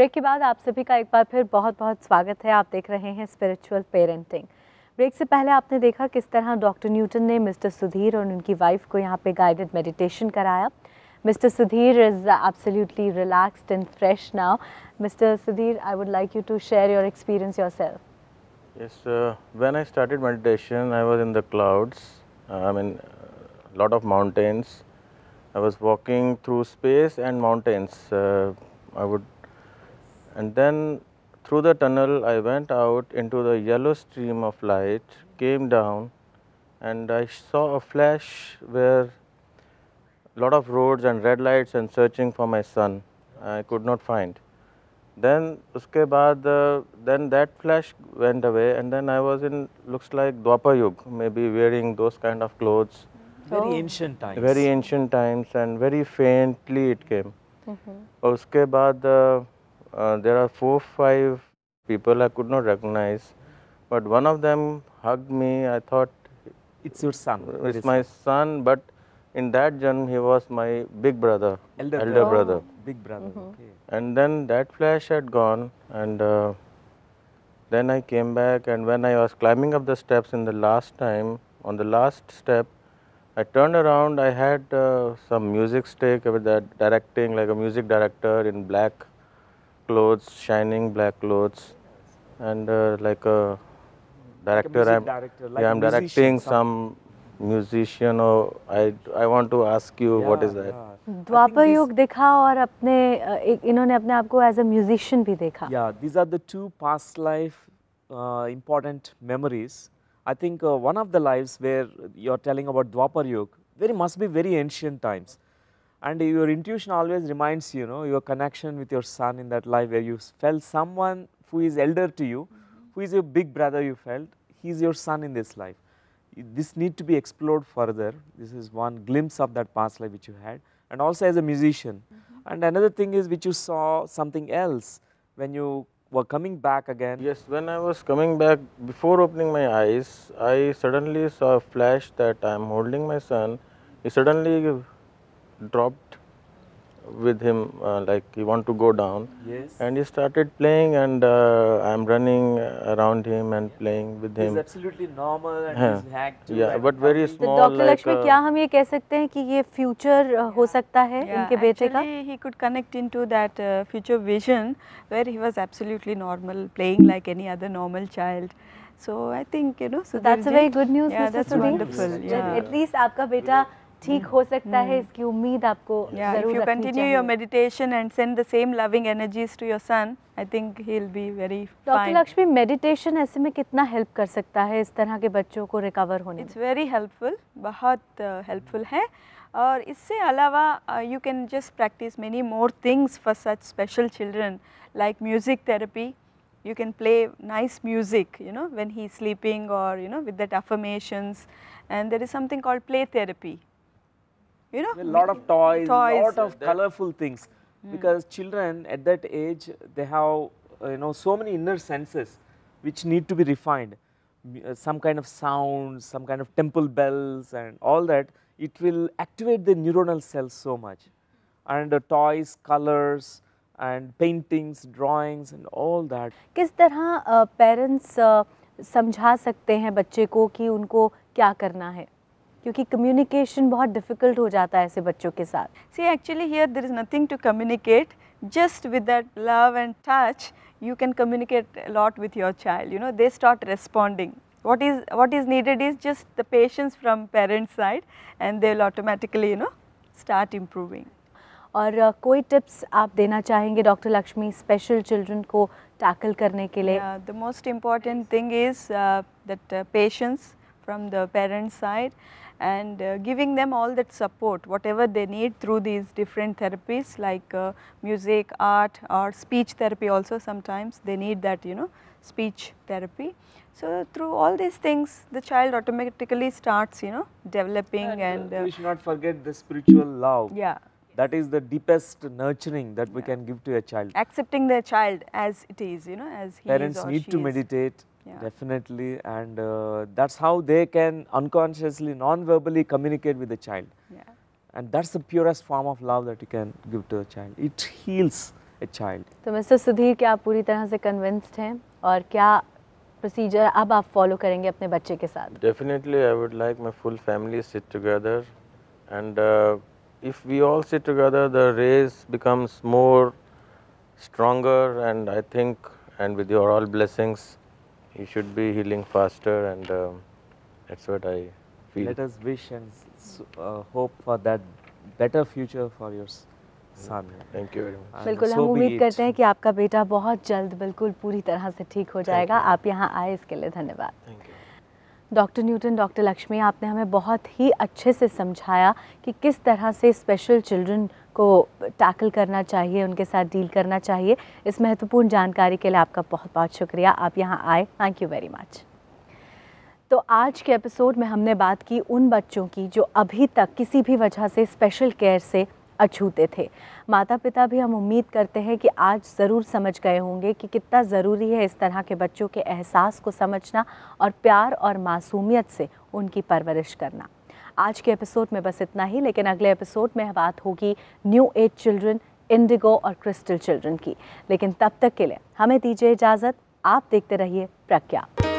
Break के बाद आप सभी का एक बार फिर बहुत बहुत स्वागत है आप देख रहे हैं स्पिरिचुअल पेरेंटिंग ब्रेक से पहले आपने देखा किस तरह डॉक्टर न्यूटन ने मिस्टर सुधीर और उनकी वाइफ को यहाँ पे गाइडेड मेडिटेशन कराया mister Sudhir is absolutely relaxed and fresh now mister Sudhir I would like you to share your experience yourself uh, I start meditation I was in in the clouds. Uh, I mean, a lot of mountains. I was walking through space and And then through the tunnel I went out into the yellow stream of light, came down and I saw a flash where lot of roads and red lights and searching for my son. I could not find. Then uske baad, uh, then that flash went away and then I was in looks like Dwapar Yug, maybe wearing those kind of clothes. Very ancient times. Very ancient times and very faintly it came. Mm -hmm. Uske baad, uh, uh, there are four five people I could not recognize, but one of them hugged me. I thought it's your son. It's, my son, but in that jam he was my big brother, elder, elder brother. Oh, big brother. Mm -hmm. okay. And then that flash had gone, and uh, then I came back. And when I was climbing up the steps in the last time, on the last step, I turned around. I had uh, some music stick with that directing, like a music director in black clothes, shining black clothes, and uh, like a director. Like I'm, director, like yeah, I'm directing some musician or I, I want to ask you yeah, what is that? Yeah. Dwapar Yug देखा और अपने इन्होंने अपने आप को as a musician भी Yeah, these are the two past life uh, important memories. I think uh, one of the lives where you're telling about Dwapar Yug, very must be very ancient times and your intuition always reminds you know your connection with your son in that life where you felt someone who is elder to you, mm -hmm. who is your big brother you felt, he is your son in this life. This need to be explored further. This is one glimpse of that past life which you had and also as a musician. Mm -hmm. And another thing is which you saw something else when you were coming back again. Yes, when I was coming back, before opening my eyes, I suddenly saw a flash that I am holding my son. He suddenly dropped with him uh, like he want to go down yes and he started playing and uh, i'm running around him and playing with him he's absolutely normal and yeah. he's hacked too, yeah but very small dr lakshmi kya hum ye keh sakte hain ki ye future ho sakta hai yeah, inke bete ka he could connect into that uh, future vision where he was absolutely normal playing like any other normal child so i think you know so that's a very good news yeah, Mr. that's wonderful yeah. at least aapka beta yeah. ठीक हम्म, हो सकता है हम्म। इसकी उम्मीद आपको you continue your meditation and send the same loving energies to your son I think he will be very doctor Lakshmi meditation ऐसे में कितना हेल्प कर सकता है इस तरह के बच्चों को रिकवर होने इट्स वेरी हेल्पफुल बहुत हेल्पफुल uh, है और इससे अलावा you can just practise many more things for such special children like music therapy you can play nice music you know when he sleeping और you know with that affirmations and there is something called play therapy you know. A lot of toys, lot of colorful things mm. because children at that age, they have, you know, so many inner senses which need to be refined. Uh, some kind of sounds, some kind of temple bells and all that, it will activate the neuronal cells so much. And the toys, colors, and paintings, drawings and all that. किस तरह uh, parents uh, समझा सकते हैं बच्चे को कि उनको क्या करना है? क्योंकि कम्युनिकेशन बहुत डिफिकल्ट हो जाता है ऐसे बच्चों के साथ see actually here there is nothing to communicate just with that love and touch you can communicate lot with your child you know they start responding what is what is needed is just the patience from parents side and they will automatically you know start improving और uh, कोई tips आप देना चाहेंगे doctor Lakshmi special children को tackle करने के लिए the most important thing is that patience from the parents side and uh, giving them all that support whatever they need through these different therapies like uh, music, art or speech therapy also sometimes they need that you know speech therapy. So through all these things the child automatically starts you know developing and, uh, and uh, we should not forget the spiritual love. Yeah. That is the deepest nurturing that yeah. we can give to a child. Accepting their child as it is, you know, as he Parents need to is. meditate yeah. Definitely, and uh, that's how they can unconsciously, non-verbally communicate with the child. Yeah. And that's the purest form of love that you can give to a child. It heals a child. So, Mr. Sudhir, क्या आप पूरी तरह से convinced हैं और क्या procedure अब आप follow करेंगे अपने बच्चे के साथ? Definitely, I would like my full family sit together, and uh, if we all sit together, the race becomes more stronger, and I think, and with your all blessings. you should be healing faster and um, that's what I feel. Let us wish and uh, hope for that better future for your hmm. son. Thank you very much. बिल्कुल हम उम्मीद करते हैं कि आपका बेटा बहुत जल्द बिल्कुल पूरी तरह से ठीक हो जाएगा आप यहाँ आए इसके लिए धन्यवाद डॉक्टर न्यूटन डॉक्टर लक्ष्मी आपने हमें बहुत ही अच्छे से समझाया कि किस तरह से स्पेशल चिल्ड्रन को टैकल करना चाहिए उनके साथ डील करना चाहिए इस महत्वपूर्ण जानकारी के लिए आपका बहुत बहुत शुक्रिया आप यहाँ आए थैंक यू वेरी मच तो आज के एपिसोड में हमने बात की उन बच्चों की जो अभी तक किसी भी वजह से स्पेशल केयर से अछूते थे माता पिता भी हम उम्मीद करते हैं कि आज ज़रूर समझ गए होंगे कि कितना ज़रूरी है इस तरह के बच्चों के एहसास को समझना और प्यार और मासूमियत से उनकी परवरिश करना आज के एपिसोड में बस इतना ही लेकिन अगले एपिसोड में बात होगी न्यू एज चिल्ड्रन इंडिगो और क्रिस्टल चिल्ड्रन की लेकिन तब तक के लिए हमें दीजिए इजाज़त आप देखते रहिए प्रज्ञा